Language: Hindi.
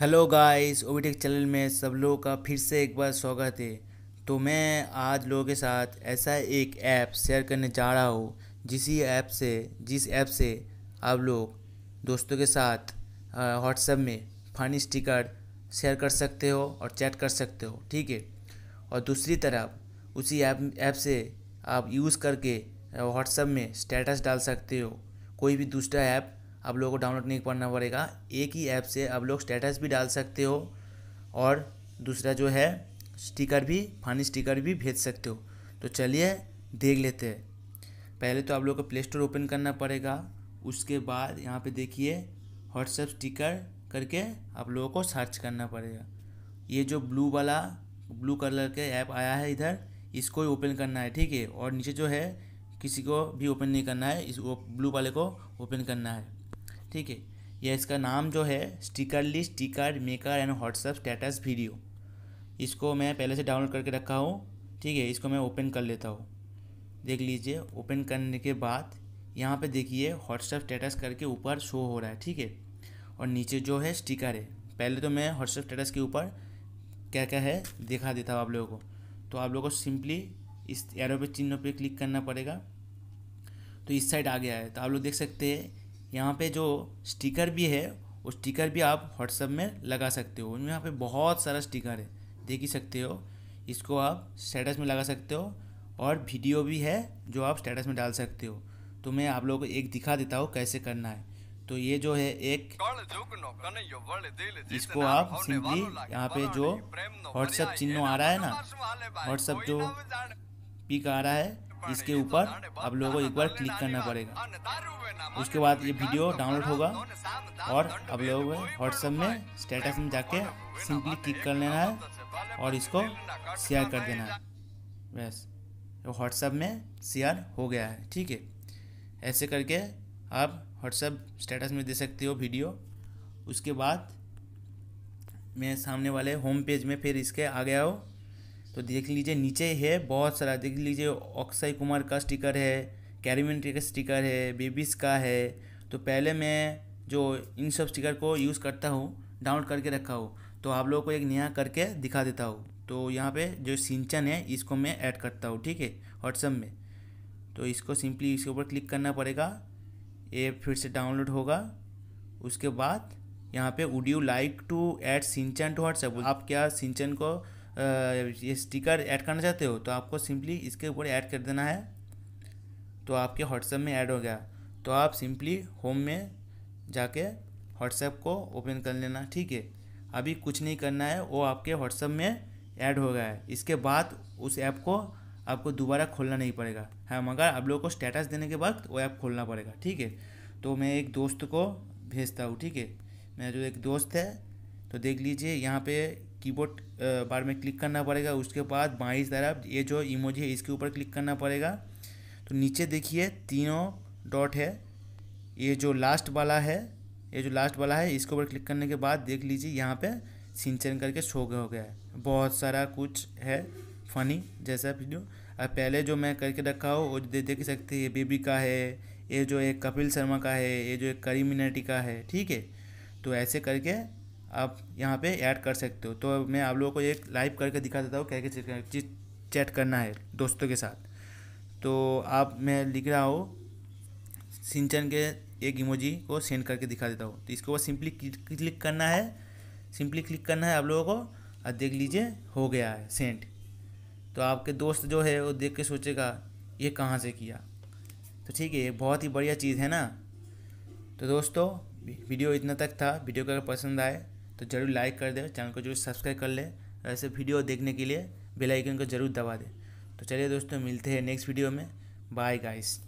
हेलो गाइस ओविटेक चैनल में सब लोगों का फिर से एक बार स्वागत है तो मैं आज लोगों के साथ ऐसा एक ऐप शेयर करने जा रहा हूँ जिसी ऐप से जिस ऐप से आप लोग दोस्तों के साथ व्हाट्सएप में फनी स्टिकर शेयर कर सकते हो और चैट कर सकते हो ठीक है और दूसरी तरफ उसी ऐप ऐप से आप यूज़ करके व्हाट्सएप में स्टेटस डाल सकते हो कोई भी दूसरा ऐप आप लोगों को डाउनलोड नहीं करना पड़ेगा एक ही ऐप से आप लोग स्टेटस भी डाल सकते हो और दूसरा जो है स्टिकर भी फनी स्टिकर भी भेज सकते हो तो चलिए देख लेते हैं पहले तो आप लोग को प्ले स्टोर ओपन करना पड़ेगा उसके बाद यहाँ पे देखिए व्हाट्सएप स्टिकर करके आप लोगों को सर्च करना पड़ेगा ये जो ब्लू वाला ब्लू कलर के ऐप आया है इधर इसको ही ओपन करना है ठीक है और नीचे जो है किसी को भी ओपन नहीं करना है इस ब्लू वाले को ओपन करना है ठीक है यह इसका नाम जो है sticker list sticker maker and WhatsApp status video इसको मैं पहले से डाउनलोड करके रखा हूँ ठीक है इसको मैं ओपन कर लेता हूँ देख लीजिए ओपन करने के बाद यहाँ पे देखिए व्हाट्सएप स्टेटस करके ऊपर शो हो रहा है ठीक है और नीचे जो है स्टिकर है पहले तो मैं व्हाट्सअप स्टेटस के ऊपर क्या क्या है दिखा देता हूँ आप लोगों को तो आप लोगों को सिंपली इस एरो पे चिन्हों पे क्लिक करना पड़ेगा तो इस साइड आ गया है तो आप लोग देख सकते हैं यहाँ पे जो स्टिकर भी है वो स्टिकर भी आप व्हाट्सअप में लगा सकते हो यहाँ पे बहुत सारा स्टिकर है देख ही सकते हो इसको आप स्टेटस में लगा सकते हो और वीडियो भी है जो आप स्टेटस में डाल सकते हो तो मैं आप लोगों को एक दिखा देता हूँ कैसे करना है तो ये जो है एक इसको आप सिंपली यहाँ पे जो व्हाट्सअप चिन्ह आ रहा है ना व्हाट्सअप जो पिक आ रहा है इसके ऊपर आप लोगों को एक बार क्लिक करना पड़ेगा उसके बाद ये वीडियो डाउनलोड होगा और आप लोगों को व्हाट्सएप में स्टेटस में जाके सिंपली क्लिक कर लेना है और इसको शेयर कर देना है बस व्हाट्सएप तो में शेयर हो गया है ठीक है ऐसे करके आप व्हाट्सएप स्टेटस में दे सकते हो वीडियो उसके बाद मैं सामने वाले होम पेज में फिर इसके आ गया हो तो देख लीजिए नीचे है बहुत सारा देख लीजिए अक्षय कुमार का स्टिकर है कैरिमेंट्री का स्टिकर है बेबीज का है तो पहले मैं जो इन सब स्टिकर को यूज़ करता हूँ डाउनलोड करके रखा हूँ तो आप लोगों को एक नया करके दिखा देता हूँ तो यहाँ पे जो सिंचन है इसको मैं ऐड करता हूँ ठीक है व्हाट्सअप में तो इसको सिंपली इसके ऊपर क्लिक करना पड़ेगा ये फिर से डाउनलोड होगा उसके बाद यहाँ पे would you like to add सिंचन टू व्हाट्सएप आप क्या सिंचन को ये स्टिकर ऐड करना चाहते हो तो आपको सिंपली इसके ऊपर ऐड कर देना है तो आपके व्हाट्सएप में ऐड हो गया तो आप सिंपली होम में जाके व्हाट्सएप को ओपन कर लेना ठीक है अभी कुछ नहीं करना है वो आपके व्हाट्सएप में ऐड हो गया है इसके बाद उस ऐप को आपको दोबारा खोलना नहीं पड़ेगा हाँ मगर आप लोगों को स्टेटस देने के वक्त वो ऐप खोलना पड़ेगा ठीक है तो मैं एक दोस्त को भेजता हूँ ठीक है मेरा जो एक दोस्त है तो देख लीजिए यहाँ पे कीबोर्ड बार uh, में क्लिक करना पड़ेगा उसके बाद बाईस तरफ ये जो इमोजी है इसके ऊपर क्लिक करना पड़ेगा तो नीचे देखिए तीनों डॉट है ये जो लास्ट वाला है ये जो लास्ट वाला है इसके ऊपर क्लिक करने के बाद देख लीजिए यहाँ पे सिंचन करके शो हो गया है बहुत सारा कुछ है फनी जैसा वीडियो और पहले जो मैं करके रखा हो वो दे देख सकते हैं ये बेबी का है ये जो एक कपिल शर्मा का है ये जो एक करी मिनाटी का है ठीक है तो ऐसे करके आप यहाँ पे ऐड कर सकते हो तो मैं आप लोगों को एक लाइव करके दिखा देता हूँ कैसे चीज़ चैट करना है दोस्तों के साथ तो आप मैं लिख रहा हूँ सिंचन के एक इमोजी को सेंड करके दिखा देता हूँ तो इसको बस सिंपली क्लिक करना है सिंपली क्लिक करना है आप लोगों को और देख लीजिए हो गया है सेंड तो आपके दोस्त जो है वो देख के सोचेगा ये कहाँ से किया तो ठीक है ये बहुत ही बढ़िया चीज़ है ना तो दोस्तों वीडियो इतना तक था वीडियो अगर पसंद आए तो जरूर लाइक कर दें चैनल को जरूर सब्सक्राइब कर लें ऐसे वीडियो देखने के लिए बेल आइकन को जरूर दबा दें तो चलिए दोस्तों मिलते हैं नेक्स्ट वीडियो में बाय गाइस